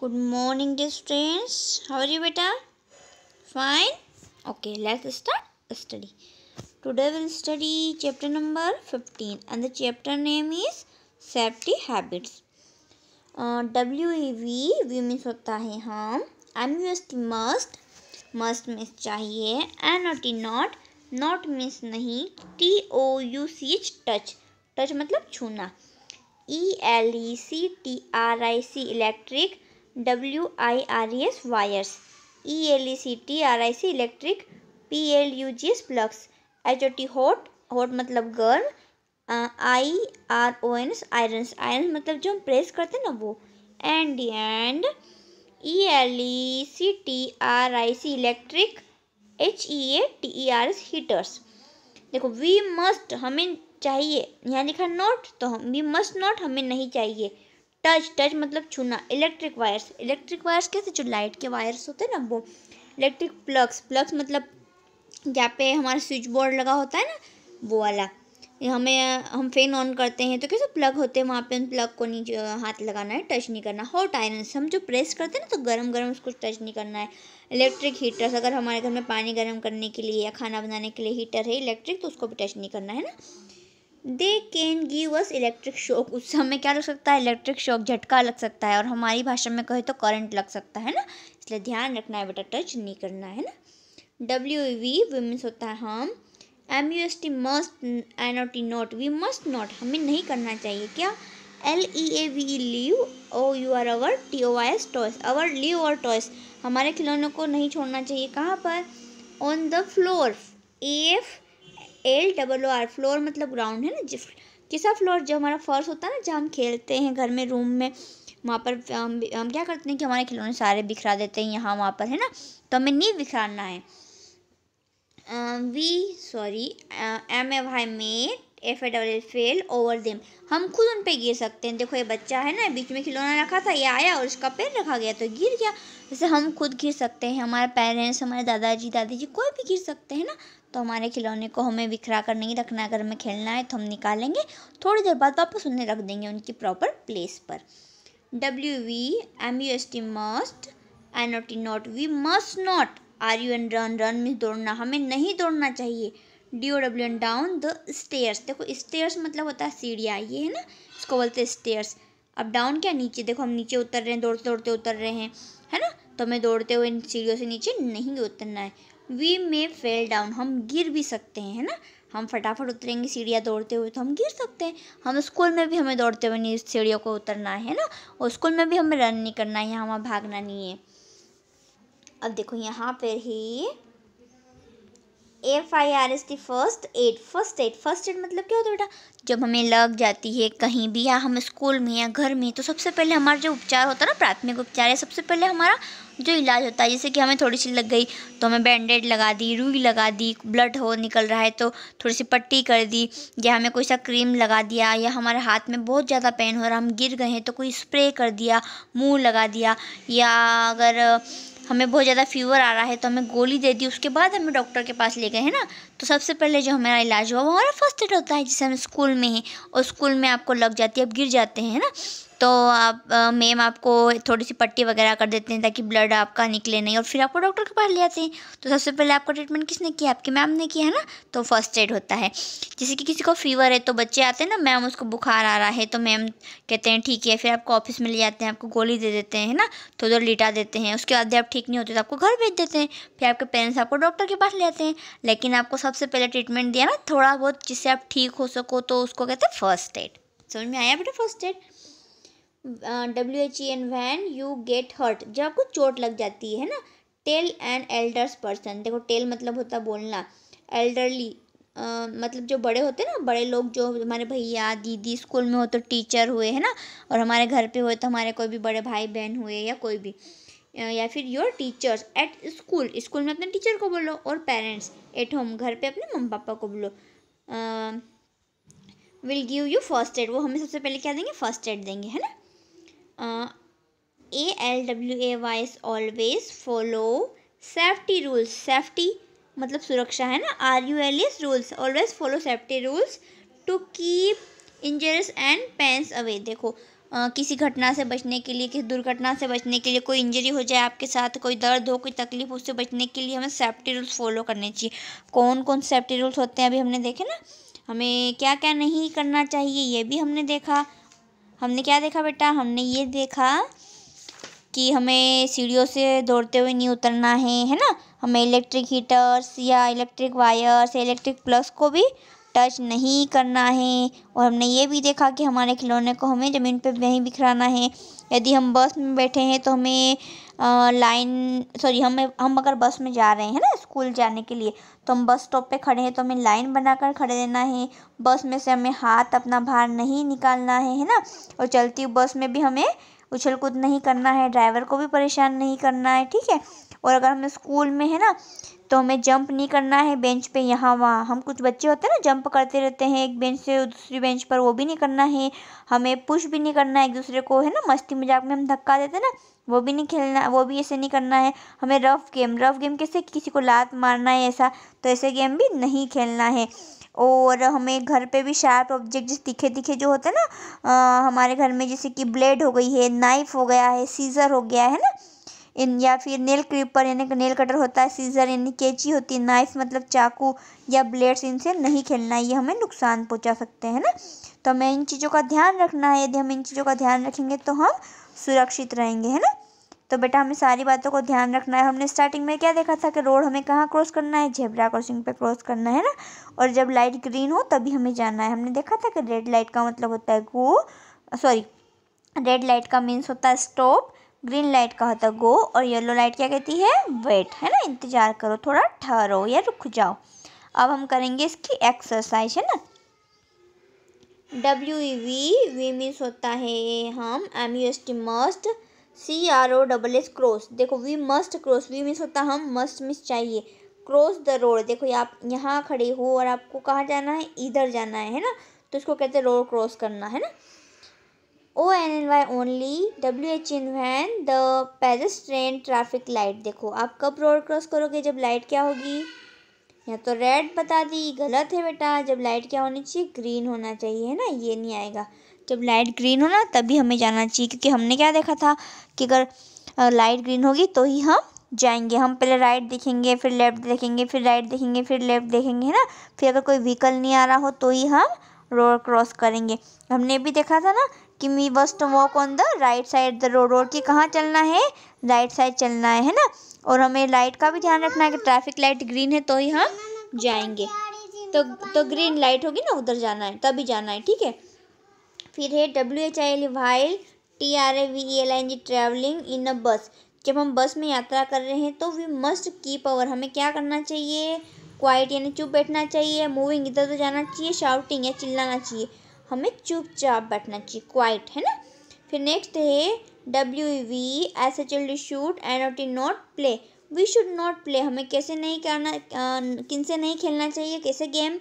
good morning dear students how are you बेटा fine okay let's start study today will study chapter number fifteen and the chapter name is safety habits W E we we means होता है हम M U S T must must means चाहिए N O T not not means नहीं T O U C H touch touch मतलब छूना E L E C T R I C electric W I R E S wires E L E C T R I C electric P L U G S plugs H O T hot hot मतलब गर्म I R O N S irons iron मतलब जो हम press करते हैं ना वो and and E L E C T R I C electric H E A T E R S heaters देखो वी मस्ट हमें चाहिए यहाँ लिखा नॉट तो हम वी मस्ट नॉट हमें नहीं चाहिए टच टच मतलब छूना इलेक्ट्रिक वायर्स इलेक्ट्रिक वायर्स कैसे जो लाइट के वायर्स होते हैं ना वो इलेक्ट्रिक प्लग्स प्लग्स मतलब जहाँ पे हमारा स्विच बोर्ड लगा होता है ना वो वाला हमें हम फैन ऑन करते हैं तो कैसे प्लग होते हैं वहाँ पे उन प्लग को नीचे हाथ लगाना है टच नहीं करना हॉट आयरन हम जो प्रेस करते हैं ना तो गर्म गर्म उसको टच नहीं करना है इलेक्ट्रिक हीटर्स अगर हमारे घर में पानी गर्म करने के लिए या खाना बनाने के लिए हीटर है इलेक्ट्रिक तो उसको भी टच नहीं करना है ना they can give us electric shock उस समय क्या लग सकता है इलेक्ट्रिक शॉक झटका लग सकता है और हमारी भाषा में कहे तो करंट लग सकता है ना इसलिए ध्यान रखना है बेटा टच नहीं करना है ना डब्ल्यू वी वीमेंस होता है हम M U S T must N O T not we must not हमें नहीं करना चाहिए क्या L E A V leave O U R our T O I S toys our leave our toys हमारे खिलौनों को नहीं छोड़ना चाहिए कहाँ पर on the floor F L double O R floor मतलब ग्राउंड है ना जिस किसा फ्लोर जो हमारा फर्श होता है ना जहाँ हम खेलते हैं घर में रूम में वहाँ पर हम, हम क्या करते हैं कि हमारे खिलौने सारे बिखरा देते हैं यहाँ वहाँ पर है ना तो हमें नहीं बिखराना है वी सॉरी एम ए भाई made F A double fail over them हम खुद उन पे गिर सकते हैं देखो ये बच्चा है ना बीच में खिलौना रखा था ये आया और उसका पैर रखा गया तो गिर गया जैसे हम खुद गिर सकते हैं हमारे पेरेंट्स हमारे दादाजी दादी जी कोई भी गिर सकते हैं ना तो हमारे खिलौने को हमें बिखरा कर नहीं रखना अगर हमें खेलना है तो हम निकालेंगे थोड़ी देर बाद वापस उन्हें रख देंगे उनकी प्रॉपर प्लेस पर W we M U S T must N O T not we must not R U N run run miss दौड़ना हमें नहीं दौड़ना चाहिए D O W N down the stairs देखो स्टेयर्स मतलब होता है सीढ़िया ये है ना इसको बोलते हैं स्टेयर्स अब डाउन क्या नीचे देखो हम नीचे उतर रहे हैं दौड़ते दौड़ते उतर रहे हैं है ना तो हमें दौड़ते हुए इन सीढ़ियों से नीचे नहीं उतरना है वी मे फेल डाउन हम गिर भी सकते हैं है ना हम फटाफट उतरेंगे सीढ़ियाँ दौड़ते हुए तो हम गिर सकते हैं हम स्कूल में भी हमें दौड़ते हुए नहीं सीढ़ियों को उतरना है ना और स्कूल में भी हमें रन नहीं करना है यहाँ वहाँ भागना नहीं है अब देखो यहाँ पर ही F I R S T first aid first aid first aid मतलब क्या होता है बेटा जब हमें लग जाती है कहीं भी या हम स्कूल में या घर में तो सबसे पहले हमारा जो उपचार होता है ना प्राथमिक उपचार है सबसे पहले हमारा जो इलाज होता है जैसे कि हमें थोड़ी सी लग गई तो हमें बैंडेड लगा दी रुई लगा दी ब्लड हो निकल रहा है तो थोड़ी सी पट्टी कर दी या हमें कोई सा क्रीम लगा दिया या हमारे हाथ में बहुत ज़्यादा पेन हो रहा हम गिर गए हैं तो कोई स्प्रे कर दिया मुँह लगा दिया या अगर हमें बहुत ज़्यादा फीवर आ रहा है तो हमें गोली दे दी उसके बाद हमें डॉक्टर के पास ले गए है ना तो सबसे पहले जो हमारा इलाज हुआ वो हमारा फर्स्ट एड होता है जिसे हम स्कूल में हैं और स्कूल में आपको लग जाती है अब गिर जाते हैं ना तो आप मैम आपको थोड़ी सी पट्टी वगैरह कर देते हैं ताकि ब्लड आपका निकले नहीं और फिर आपको डॉक्टर के पास ले आते हैं तो सबसे पहले आपका ट्रीटमेंट किसने किया आपकी मैम ने किया है ना तो फर्स्ट एड होता है जैसे कि किसी को फीवर है तो बच्चे आते हैं ना मैम उसको बुखार आ रहा है तो मैम कहते हैं ठीक है फिर आपको ऑफिस में ले जाते हैं आपको गोली दे देते हैं ना तो उधर लिटा देते हैं उसके बाद आप ठीक नहीं होते तो आपको घर भेज देते हैं फिर आपके पेरेंट्स आपको डॉक्टर के पास ले आते हैं लेकिन आपको सबसे पहले ट्रीटमेंट दिया ना थोड़ा बहुत जिससे आप ठीक हो सको तो उसको कहते हैं फर्स्ट एड समझ में आया बेटा first aid W H E N when you get hurt जब आपको चोट लग जाती है ना टेल एंड एल्डर्स पर्सन देखो टेल मतलब होता बोलना एल्डरली मतलब जो बड़े होते हैं ना बड़े लोग जो हमारे भैया दीदी स्कूल में हो तो टीचर हुए है ना और हमारे घर पे हुए तो हमारे कोई भी बड़े भाई बहन हुए या कोई भी या फिर your teachers at school school में अपने टीचर को बोलो और पेरेंट्स एट होम घर पे अपने मम्मी पापा को बोलो will give you first aid वो हमें सबसे पहले क्या देंगे फर्स्ट एड देंगे है ना A L W A ways always follow safety rules safety मतलब सुरक्षा है ना R U L S rules always follow safety rules to keep injuries and pains away देखो आ, uh, किसी घटना से बचने के लिए किसी दुर्घटना से बचने के लिए कोई इंजरी हो जाए आपके साथ कोई दर्द हो कोई तकलीफ उससे बचने के लिए हमें सेफ्टी रूल्स फॉलो करने चाहिए कौन कौन सेफ्टी रूल्स होते हैं अभी हमने देखे ना हमें क्या क्या नहीं करना चाहिए ये भी हमने देखा हमने क्या देखा बेटा हमने ये देखा कि हमें सीढ़ियों से दौड़ते हुए नहीं उतरना है है ना हमें इलेक्ट्रिक हीटर्स या इलेक्ट्रिक वायर्स या इलेक्ट्रिक प्लस को भी टच नहीं करना है और हमने ये भी देखा कि हमारे खिलौने को हमें ज़मीन पर नहीं बिखराना है यदि हम बस में बैठे हैं तो हमें लाइन सॉरी हम हम अगर बस में जा रहे हैं ना स्कूल जाने के लिए तो हम बस स्टॉप पे खड़े हैं तो हमें लाइन बनाकर खड़े रहना है बस में से हमें हाथ अपना बाहर नहीं निकालना है है ना और चलती बस में भी हमें उछल कूद नहीं करना है ड्राइवर को भी परेशान नहीं करना है ठीक है और अगर हम स्कूल में है ना तो हमें जंप नहीं करना है बेंच पे यहाँ वहाँ हम कुछ बच्चे होते हैं ना जंप करते रहते हैं एक बेंच से दूसरी बेंच पर वो भी नहीं करना है हमें पुश भी नहीं करना है एक दूसरे को है ना मस्ती मजाक में हम धक्का देते ना वो भी नहीं खेलना वो भी ऐसे नहीं करना है हमें रफ़ गेम रफ़ गेम कैसे किसी को लात मारना है ऐसा तो ऐसे गेम भी नहीं खेलना है और हमें घर पे भी शार्प ऑब्जेक्ट जैसे तीखे तीखे जो होते हैं ना हमारे घर में जैसे कि ब्लेड हो गई है नाइफ़ हो गया है सीज़र हो गया है ना इन या फिर नेल क्रीपर यानी नेल कटर होता है सीजर यानी कैची होती है नाइफ मतलब चाकू या ब्लेड्स इनसे नहीं खेलना है ये हमें नुकसान पहुंचा सकते हैं ना तो हमें इन चीज़ों का ध्यान रखना है यदि हम इन चीज़ों का ध्यान रखेंगे तो हम सुरक्षित रहेंगे है ना तो बेटा हमें सारी बातों को ध्यान रखना है हमने स्टार्टिंग में क्या देखा था कि रोड हमें कहाँ क्रॉस करना है झेबरा क्रॉसिंग पे क्रॉस करना है ना और जब लाइट ग्रीन हो तभी हमें जाना है हमने देखा था कि रेड लाइट का मतलब होता है गो सॉरी रेड लाइट का मीन्स होता है स्टॉप ग्रीन लाइट का होता है गो और येलो लाइट क्या कहती है वेट है ना इंतज़ार करो थोड़ा ठहरो या रुक जाओ अब हम करेंगे इसकी एक्सरसाइज है ना डब्ल्यू वी वी मीन्स होता है हम M U S T must C R O double S cross देखो we must cross we means होता हम मस्ट मिस चाहिए क्रॉस द रोड देखो आप यहाँ खड़े हो और आपको कहाँ जाना है इधर जाना है है ना तो इसको कहते हैं रोड क्रॉस करना है ना O N N Y only W H E N when the train traffic light देखो आप कब रोड क्रॉस करोगे जब लाइट क्या होगी यहाँ तो रेड बता दी गलत है बेटा जब लाइट क्या होनी चाहिए ग्रीन होना चाहिए है ना ये नहीं आएगा जब लाइट ग्रीन होना तभी हमें जाना चाहिए क्योंकि हमने क्या देखा था कि अगर लाइट ग्रीन होगी तो ही हम जाएंगे हम पहले राइट देखेंगे फिर लेफ्ट देखेंगे फिर राइट देखेंगे फिर लेफ्ट देखेंगे है ना फिर अगर कोई व्हीकल नहीं आ रहा हो तो ही हम रोड क्रॉस करेंगे हमने भी देखा था ना कि we must to walk on the right side the road road के कहाँ चलना है राइट साइड चलना है है ना और हमें लाइट का भी ध्यान रखना है कि ट्रैफिक लाइट ग्रीन है तो ही हम जाएंगे तो तो ग्रीन लाइट होगी ना उधर जाना है तभी जाना है ठीक है फिर है W H I L while T R A V L N G travelling in a bus जब हम बस में यात्रा कर रहे हैं तो वी मस्ट कीप अवर हमें क्या करना चाहिए क्वाइट यानी चुप बैठना चाहिए मूविंग इधर उधर जाना चाहिए शाउटिंग या चिल्लाना चाहिए हमें चुपचाप बैठना चाहिए क्वाइट है ना फिर नेक्स्ट है W we S H L D should O T not play we should not play हमें कैसे नहीं करना किन से नहीं खेलना चाहिए कैसे गेम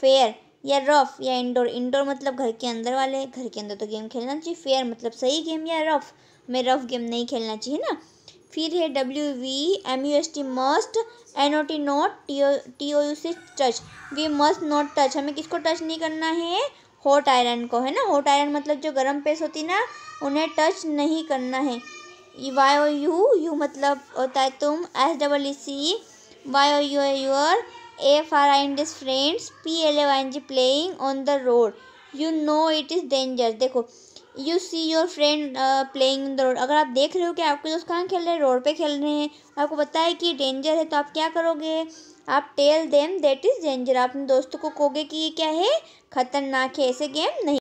फेयर या रफ या इंडोर इंडोर मतलब घर के अंदर वाले घर के अंदर तो गेम खेलना चाहिए फेयर मतलब सही गेम या रफ हमें रफ गेम नहीं खेलना चाहिए ना फिर है W we M U S T must N O T not T O T O U C touch we must not touch हमें किसको टच नहीं करना है हॉट आयरन को है ना हॉट आयरन मतलब जो गर्म पेस होती है ना उन्हें टच नहीं करना है वाई ओ यू यू मतलब होता है तुम S double E C Y O U your F R I N this friends P L A Y N G playing on the road you know it is danger देखो you see your friend playing the road अगर आप देख रहे हो कि आपके दोस्त कहाँ खेल रहे हैं रोड पे खेल रहे हैं आपको पता है कि डेंजर है तो आप क्या करोगे आप tell them that is danger आप अपने दोस्तों को कहोगे कि ये क्या है खतरनाक है ऐसे गेम नहीं